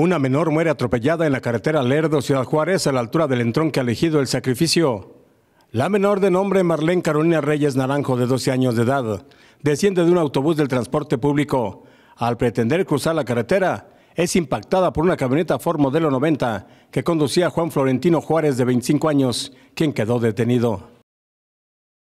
Una menor muere atropellada en la carretera Lerdo, Ciudad Juárez, a la altura del entronque elegido El Sacrificio. La menor de nombre Marlene Carolina Reyes Naranjo, de 12 años de edad, desciende de un autobús del transporte público. Al pretender cruzar la carretera, es impactada por una camioneta Ford modelo 90 que conducía Juan Florentino Juárez, de 25 años, quien quedó detenido.